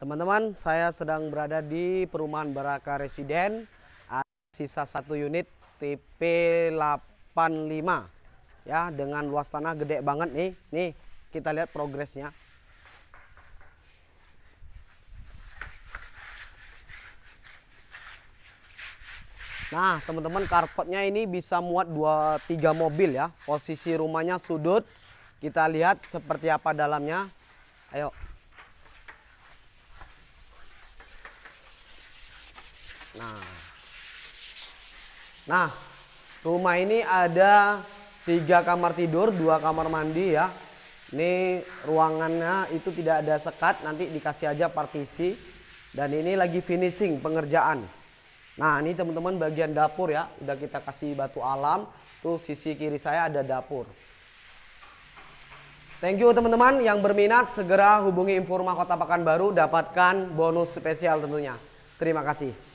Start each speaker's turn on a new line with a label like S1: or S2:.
S1: Teman-teman, saya sedang berada di perumahan Baraka Residen, sisa satu unit TP 85 ya dengan luas tanah gede banget nih. Nih, kita lihat progresnya. Nah, teman-teman karpetnya ini bisa muat 2 3 mobil ya. Posisi rumahnya sudut. Kita lihat seperti apa dalamnya. Ayo. Nah, nah rumah ini ada tiga kamar tidur, dua kamar mandi ya. Ini ruangannya itu tidak ada sekat, nanti dikasih aja partisi. Dan ini lagi finishing pengerjaan. Nah ini teman-teman bagian dapur ya, udah kita kasih batu alam. Tuh sisi kiri saya ada dapur. Thank you teman-teman yang berminat segera hubungi Informa Kota Pekanbaru dapatkan bonus spesial tentunya. Terima kasih.